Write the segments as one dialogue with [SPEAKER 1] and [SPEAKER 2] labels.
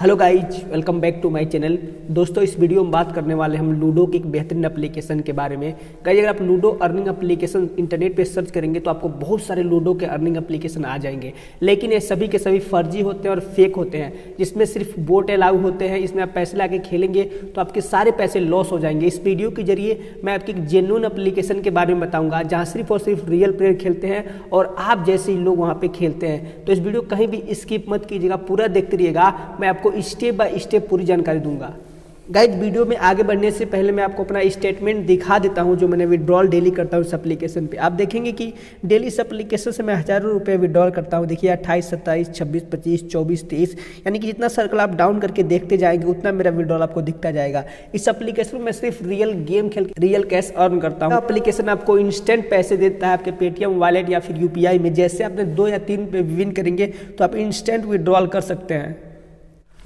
[SPEAKER 1] hello guys welcome back to my channel दोस्तों इस video में बात करने वाले हम लूडो की एक बेहतरीन एप्लीकेशन के बारे में कई अगर आप लूडो अर्निंग एप्लीकेशन इंटरनेट पे सर्च करेंगे तो आपको बहुत सारे लूडो के अर्निंग एप्लीकेशन आ जाएंगे लेकिन ये सभी के सभी फर्जी होते हैं और फेक होते हैं जिसमें सिर्फ बोट अलाउ होते हैं इसमें आप पैसे ला खेलेंगे तो आपके सारे पैसे लॉस हो जाएंगे इस वीडियो के जरिए मैं आपकी एक जेन्यून अप्लीकेशन के बारे में बताऊँगा जहाँ सिर्फ और सिर्फ रियल प्लेयर खेलते हैं और आप जैसे ही लोग वहाँ पर खेलते हैं तो इस वीडियो कहीं भी स्किप मत कीजिएगा पूरा देखते रहिएगा मैं आपको स्टेप बाय स्टेप पूरी जानकारी दूंगा गाइड वीडियो में आगे बढ़ने से पहले मैं आपको अपना स्टेटमेंट दिखा देता हूँ जो मैंने विड्रॉल डेली करता हूँ इस अप्लीकेशन पे आप देखेंगे कि डेली इस अप्लीकेशन से मैं हज़ारों रुपये विड्रॉल करता हूँ देखिए अट्ठाईस सत्ताईस छब्बीस पच्चीस चौबीस तेईस यानी कि जितना सर्कल आप डाउन करके देखते जाएंगे उतना मेरा विड्रॉल आपको दिखता जाएगा इस अप्लीकेशन में सिर्फ रियल गेम खेल रियल कैश अर्न करता हूँ अप्लीकेशन आपको इंस्टेंट पैसे देता है आपके पेटीएम वॉलेट या फिर यू में जैसे आपने दो या तीन पे विन करेंगे तो आप इंस्टेंट विड्रॉल कर सकते हैं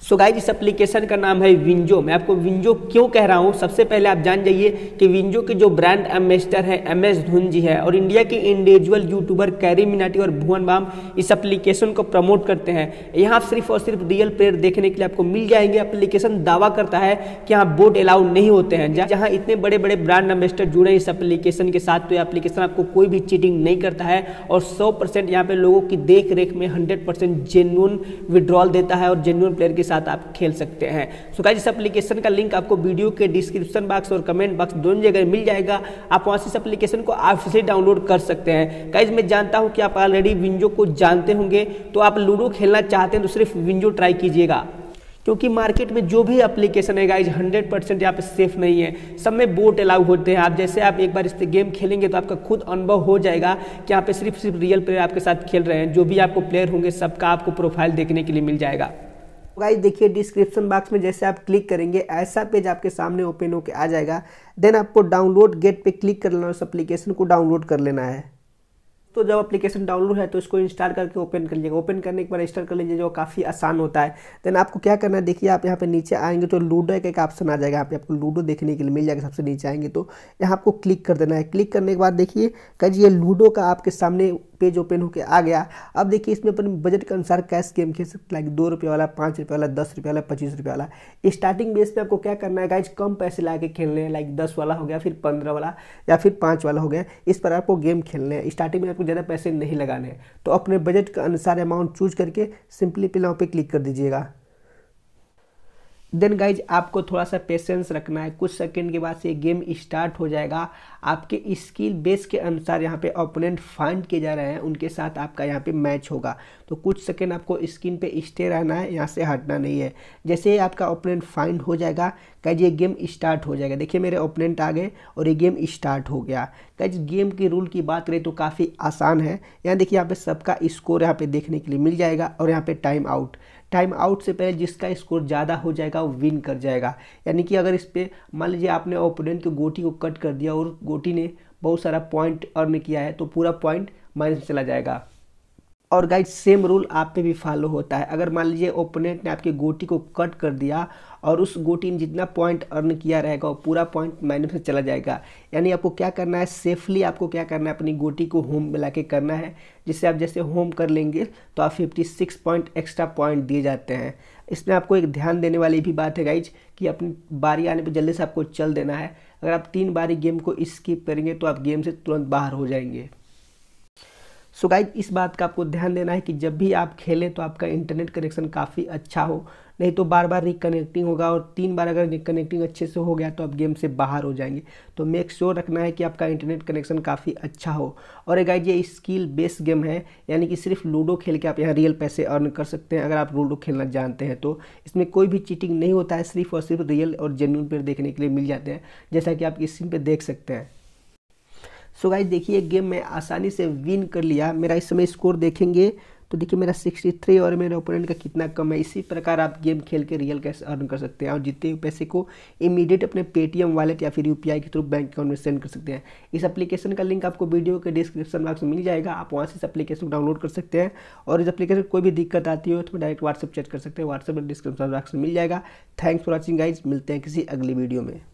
[SPEAKER 1] सो गाइज इस एप्लीकेशन का नाम है विंजो मैं आपको विंजो क्यों कह रहा हूँ सबसे पहले आप जान जाइए कि विंजो के जो ब्रांड एम्बेस्टर है एम एस धुन जी है और इंडिया के इंडिविजुअल यूट्यूबर कैरी मिनाटी और भुवन बाम इस एप्लीकेशन को प्रमोट करते हैं यहाँ सिर्फ और सिर्फ रियल प्लेयर देखने के लिए आपको मिल जाएंगे एप्लीकेशन दावा करता है कि यहाँ बोट अलाउ नहीं होते हैं जहाँ इतने बड़े बड़े ब्रांड एम्बेस्टर जुड़े हैं इस एप्लीकेशन के साथ तो एप्लीकेशन आपको कोई भी चीटिंग नहीं करता है और सौ परसेंट यहाँ पे लोगों की देख रेख में हंड्रेड परसेंट जेन्यून विड्रॉल देता है और जेन्यून प्लेयर के साथ साथ आप खेल सकते हैं सो गाइज इस एप्लीकेशन का लिंक आपको वीडियो के डिस्क्रिप्शन बॉक्स और कमेंट बॉक्स दोनों जगह मिल जाएगा आप वहाँ से इस एप्लीकेशन को ऑफिसली डाउनलोड कर सकते हैं गाइज मैं जानता हूँ कि आप ऑलरेडी विंजो को जानते होंगे तो आप लूडो खेलना चाहते हैं तो सिर्फ विंजो ट्राई कीजिएगा क्योंकि मार्केट में जो भी एप्लीकेशन है गाइज 100 परसेंट यहाँ पे सेफ नहीं है सब में बोट अलाउ होते हैं आप जैसे आप एक बार इस गेम खेलेंगे तो आपका खुद अनुभव हो जाएगा कि यहाँ पे सिर्फ सिर्फ रियल प्लेयर आपके साथ खेल रहे हैं जो भी आपको प्लेयर होंगे सबका आपको प्रोफाइल देखने के लिए मिल जाएगा गाइस देखिए डिस्क्रिप्शन बॉक्स में जैसे आप क्लिक करेंगे ऐसा पेज आपके सामने ओपन होकर आ जाएगा देन आपको डाउनलोड गेट पे क्लिक कर लेना उस एप्लीकेशन को डाउनलोड कर लेना है तो जब एप्लीकेशन डाउनलोड है तो इसको इंस्टॉल करके ओपन कर लीजिएगा ओपन करने के बाद इंस्टॉल कर लीजिए जो काफ़ी आसान होता है देन आपको क्या करना है देखिए आप यहाँ पे नीचे आएंगे तो लूडो का एक ऑप्शन आ जाएगा यहाँ पे आपको लूडो देखने के लिए मिल जाएगा सबसे नीचे आएंगे तो यहाँ आपको क्लिक कर देना है क्लिक करने के बाद देखिए कहीं ये लूडो का आपके सामने पेज ओपन होकर आ गया अब देखिए इसमें अपन बजट के अनुसार कैश गेम खेल सकते हैं लाइक दो रुपये वाला पाँच रुपये वाला दस रुपये वाला पच्चीस रुपये वाला स्टार्टिंग बेस पे आपको क्या करना है गाइज कम पैसे ला के खेलने हैं लाइक दस वाला हो गया फिर पंद्रह वाला या फिर पाँच वाला हो गया इस पर आपको गेम खेलने हैं स्टार्टिंग में आपको ज़्यादा पैसे नहीं लगाने हैं तो अपने बजट के अनुसार अमाउंट चूज करके सिंपली पिलाओं पर क्लिक कर दीजिएगा देन गाइज आपको थोड़ा सा पेशेंस रखना है कुछ सेकंड के बाद से गेम स्टार्ट हो जाएगा आपके स्किल बेस के अनुसार यहाँ पे ओपोनेंट फाइंड किए जा रहे हैं उनके साथ आपका यहाँ पे मैच होगा तो कुछ सेकंड आपको स्क्रीन पे स्टे रहना है यहाँ से हटना नहीं है जैसे ही आपका ओपोनेंट फाइंड हो जाएगा गाइज ये गेम स्टार्ट हो जाएगा देखिए मेरे ओपोनेंट आ गए और ये गेम स्टार्ट हो गया गाइज गेम के रूल की बात करें तो काफ़ी आसान है यहाँ देखिए यहाँ पर सबका स्कोर यहाँ पे देखने के लिए मिल जाएगा और यहाँ पर टाइम आउट टाइम आउट से पहले जिसका स्कोर ज़्यादा हो जाएगा वो विन कर जाएगा यानी कि अगर इस पर मान लीजिए आपने ओपोनेंट की गोटी को कट कर दिया और गोटी ने बहुत सारा पॉइंट अर्न किया है तो पूरा पॉइंट माइनस चला जाएगा और गाइज सेम रूल आप पे भी फॉलो होता है अगर मान लीजिए ओपोनेंट ने आपकी गोटी को कट कर दिया और उस गोटी ने जितना पॉइंट अर्न किया रहेगा वो पूरा पॉइंट माइनस से चला जाएगा यानी आपको क्या करना है सेफली आपको क्या करना है अपनी गोटी को होम में ला के करना है जिससे आप जैसे होम कर लेंगे तो आप fifty six point extra point दिए जाते हैं इसमें आपको एक ध्यान देने वाली भी बात है गाइज कि अपनी बारी आने पर जल्दी से आपको चल देना है अगर आप तीन बारी गेम को स्किप करेंगे तो आप गेम से तुरंत बाहर हो जाएंगे सो गाइज इस बात का आपको ध्यान देना है कि जब भी आप खेलें तो आपका इंटरनेट कनेक्शन काफ़ी अच्छा हो नहीं तो बार बार रिकनेक्टिंग होगा और तीन बार अगर रिकनेक्टिंग अच्छे से हो गया तो आप गेम से बाहर हो जाएंगे तो मेक श्योर sure रखना है कि आपका इंटरनेट कनेक्शन काफ़ी अच्छा हो और एक गाइज ये स्किल बेस्ड गेम है यानी कि सिर्फ लूडो खेल के आप यहाँ रियल पैसे अर्न कर सकते हैं अगर आप लूडो खेलना जानते हैं तो इसमें कोई भी चीटिंग नहीं होता है सिर्फ और सिर्फ रियल और जेन्यून पेयर देखने के लिए मिल जाते हैं जैसा कि आप इस सीन पर देख सकते हैं सो गाइज देखिए गेम मैं आसानी से विन कर लिया मेरा इस समय स्कोर देखेंगे तो देखिए मेरा 63 और मेरे ओपोनेंट का कितना कम है इसी प्रकार आप गेम खेल के रियल कैश अर्न कर सकते हैं और जितने भी पैसे को इमीडिएट अपने पेटीएम वालेट या फिर यूपीआई के थ्रू बैंक अकाउंट में सेंड कर सकते हैं इस एप्लीकेशन का लिंक आपको वीडियो के डिस्क्रिप्शन बॉक्स में मिल जाएगा आप वहाँ से इस एप्लीकेशन को डाउनलोड कर सकते हैं और इस एप्लीकेशन कोई भी दिक्कत आती हो तो डायरेक्ट व्हाट्सअप चेक कर सकते हैं व्हाट्सअप डिस्क्रिप्शन बॉक्स में मिल जाएगा थैंक्स फॉर वॉचिंग गाइज मिलते हैं किसी अगली वीडियो में